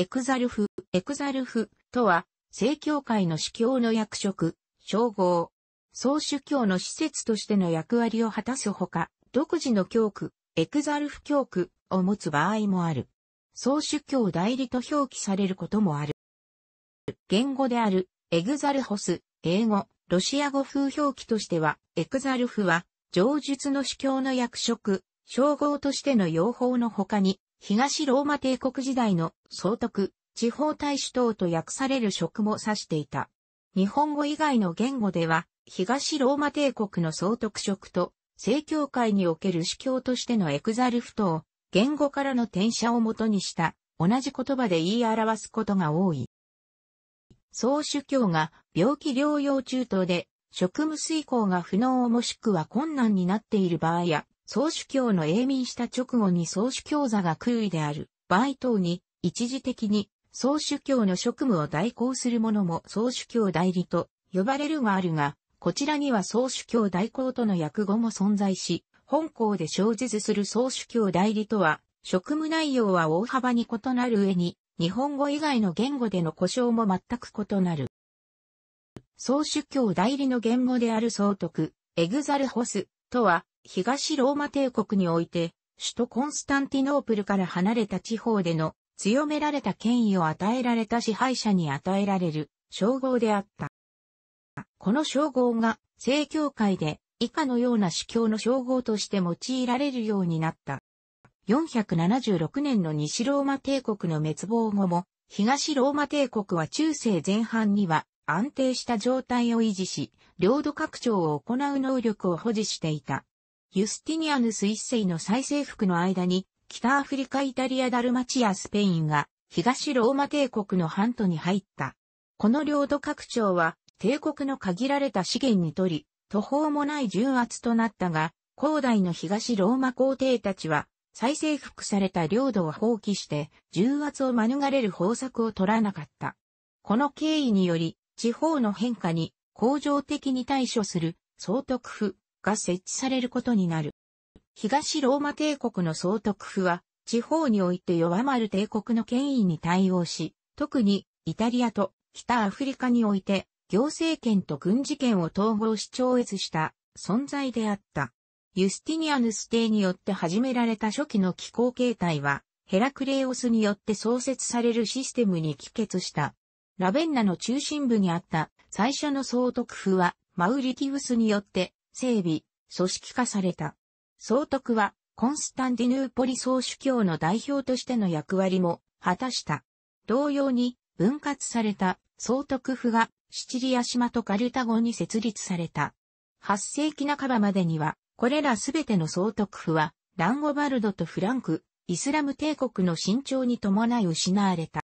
エクザルフ、エクザルフとは、正教会の司教の役職、称号。総主教の施設としての役割を果たすほか、独自の教区、エクザルフ教区を持つ場合もある。総主教代理と表記されることもある。言語である、エグザルホス、英語、ロシア語風表記としては、エクザルフは、上述の司教の役職、称号としての用法の他に、東ローマ帝国時代の総督、地方大使等と訳される職も指していた。日本語以外の言語では、東ローマ帝国の総督職と、正教会における司教としてのエクザルフトを、言語からの転写をもとにした、同じ言葉で言い表すことが多い。総主教が病気療養中等で職務遂行が不能もしくは困難になっている場合や、総主教の永民した直後に総主教座が空位である場合等に、一時的に総主教の職務を代行する者も総主教代理と呼ばれるがあるが、こちらには総主教代行との訳語も存在し、本校で生じずする総主教代理とは、職務内容は大幅に異なる上に、日本語以外の言語での故障も全く異なる。総主教代理の言語である総督、エグザルホスとは、東ローマ帝国において、首都コンスタンティノープルから離れた地方での強められた権威を与えられた支配者に与えられる称号であった。この称号が正教会で以下のような主教の称号として用いられるようになった。476年の西ローマ帝国の滅亡後も、東ローマ帝国は中世前半には安定した状態を維持し、領土拡張を行う能力を保持していた。ユスティニアヌス一世の再征服の間に、北アフリカイタリアダルマチアスペインが、東ローマ帝国の半島に入った。この領土拡張は、帝国の限られた資源にとり、途方もない重圧となったが、広大の東ローマ皇帝たちは、再征服された領土を放棄して、重圧を免れる方策を取らなかった。この経緯により、地方の変化に、恒常的に対処する、総督府、が設置されることになる。東ローマ帝国の総督府は、地方において弱まる帝国の権威に対応し、特にイタリアと北アフリカにおいて、行政権と軍事権を統合し超越した存在であった。ユスティニアヌス帝によって始められた初期の気候形態は、ヘラクレオスによって創設されるシステムに帰結した。ラベンナの中心部にあった最初の総督府はマウリティウスによって整備、組織化された。総督は、コンスタンディヌーポリ総主教の代表としての役割も果たした。同様に、分割された総督府がシチリア島とカルタゴに設立された。8世紀半ばまでには、これらすべての総督府は、ランゴバルドとフランク、イスラム帝国の伸長に伴い失われた。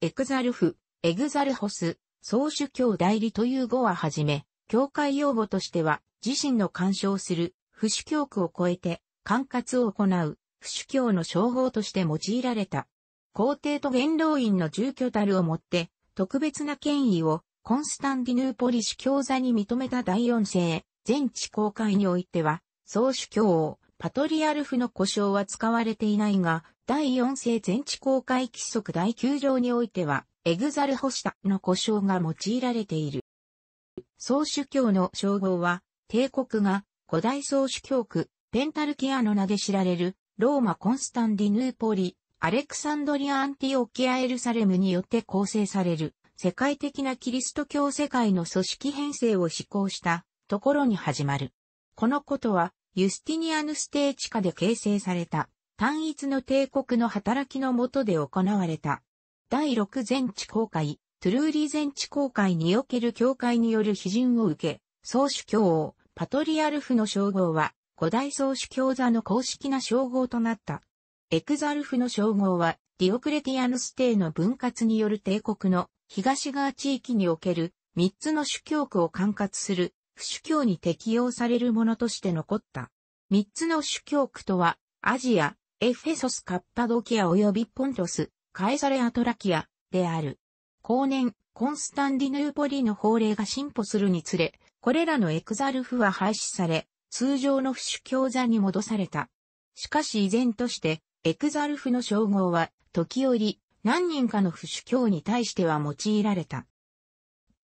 エクザルフ、エグザルホス、総主教代理という語ははじめ、教会用語としては、自身の干渉する、不主教区を超えて、管轄を行う、不主教の称号として用いられた。皇帝と元老院の住居たるをもって、特別な権威を、コンスタンディヌーポリ主教座に認めた第四世、全地公会においては、総主教を、パトリアルフの故障は使われていないが、第4世全地公開規則第9条においては、エグザルホシタの故障が用いられている。総主教の称号は、帝国が古代宗主教区、ペンタルキアの名で知られる、ローマ・コンスタンディヌーポリ、アレクサンドリア・アンティオキア・エルサレムによって構成される、世界的なキリスト教世界の組織編成を施行したところに始まる。このことは、ユスティニアヌステー地下で形成された、単一の帝国の働きのもとで行われた。第6全地公会、トゥルーリ全地公会における教会による批准を受け、総主教王、パトリアルフの称号は、古代総主教座の公式な称号となった。エクザルフの称号は、ディオクレティアヌス帝の分割による帝国の東側地域における三つの主教区を管轄する不主教に適用されるものとして残った。三つの主教区とは、アジア、エフェソス・カッパドキア及びポントス、カエサレ・アトラキアである。後年、コンスタンディヌーポリの法令が進歩するにつれ、これらのエクザルフは廃止され、通常の不主教座に戻された。しかし依然として、エクザルフの称号は、時折、何人かの不主教に対しては用いられた。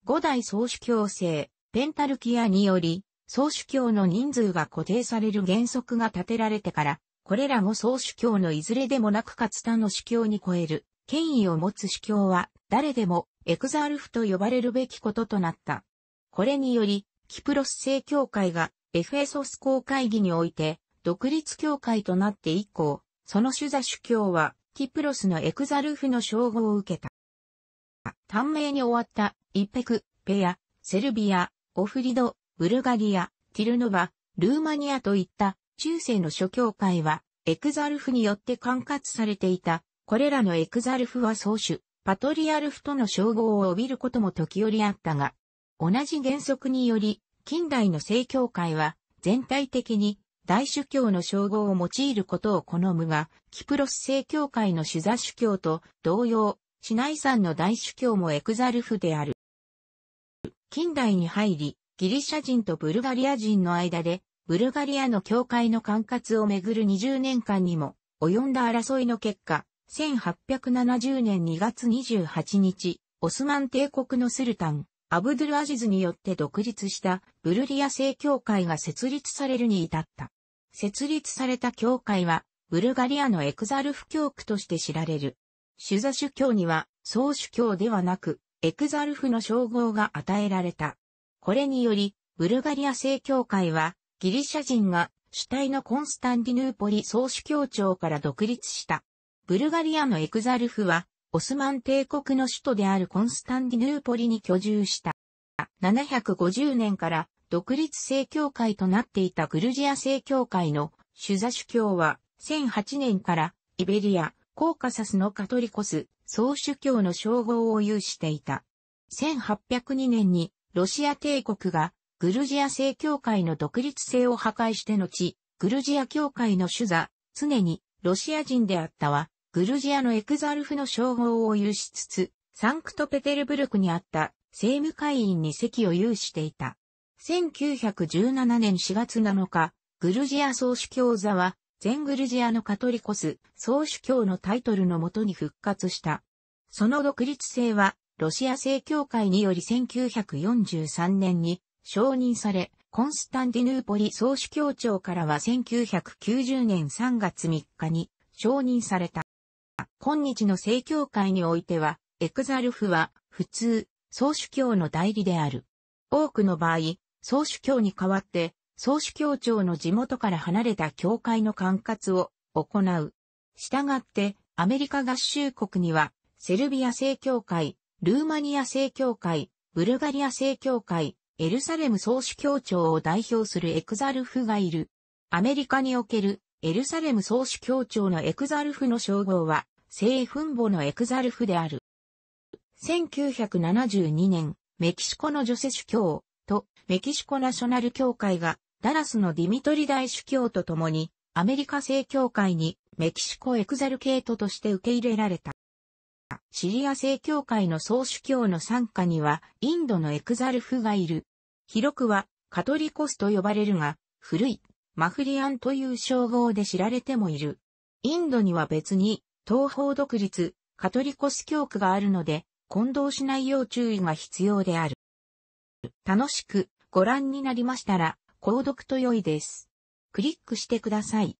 五代総主教制、ペンタルキアにより、総主教の人数が固定される原則が立てられてから、これらも総主教のいずれでもなくかつ他の主教に超える、権威を持つ主教は、誰でも、エクザルフと呼ばれるべきこととなった。これにより、キプロス正教会がエフェソス公会議において独立教会となって以降、その主座主教はキプロスのエクザルフの称号を受けた。短命に終わったイペク、ペア、セルビア、オフリド、ブルガリア、ティルノバ、ルーマニアといった中世の諸教会はエクザルフによって管轄されていた。これらのエクザルフは総主、パトリアルフとの称号を帯びることも時折あったが、同じ原則により、近代の正教会は全体的に大主教の称号を用いることを好むが、キプロス正教会の主座主教と同様、市内産の大主教もエクザルフである。近代に入り、ギリシャ人とブルガリア人の間で、ブルガリアの教会の管轄をめぐる20年間にも及んだ争いの結果、1870年2月28日、オスマン帝国のスルタン、アブドゥルアジズによって独立したブルリア正教会が設立されるに至った。設立された教会は、ブルガリアのエクザルフ教区として知られる。シュザ主教には、総主教ではなく、エクザルフの称号が与えられた。これにより、ブルガリア正教会は、ギリシャ人が主体のコンスタンティヌーポリ総主教庁から独立した。ブルガリアのエクザルフは、オスマン帝国の首都であるコンスタンディヌーポリに居住した。750年から独立正教会となっていたグルジア正教会のシュザ主教は1008年からイベリア、コーカサスのカトリコス、総主教の称号を有していた。1802年にロシア帝国がグルジア正教会の独立性を破壊して後、グルジア教会の主座、常にロシア人であったわ。グルジアのエクザルフの称号を有しつつ、サンクトペテルブルクにあった政務会員に席を有していた。1917年4月7日、グルジア総主教座は、全グルジアのカトリコス総主教のタイトルのもとに復活した。その独立性は、ロシア正教会により1943年に承認され、コンスタンディヌーポリ総主教庁からは1990年3月3日に承認された。今日の正教会においては、エクザルフは、普通、総主教の代理である。多くの場合、総主教に代わって、総主教庁の地元から離れた教会の管轄を行う。したがって、アメリカ合衆国には、セルビア正教会、ルーマニア正教会、ブルガリア正教会、エルサレム総主教庁を代表するエクザルフがいる。アメリカにおけるエルサレム総主教庁のエクザルフの称号は、聖墳墓のエクザルフである。1972年、メキシコの女性主教とメキシコナショナル協会がダラスのディミトリ大主教と共にアメリカ正教会にメキシコエクザルケートとして受け入れられた。シリア正教会の総主教の参加にはインドのエクザルフがいる。広くはカトリコスと呼ばれるが、古いマフリアンという称号で知られてもいる。インドには別に、東方独立、カトリコス教区があるので、混同しないよう注意が必要である。楽しくご覧になりましたら、購読と良いです。クリックしてください。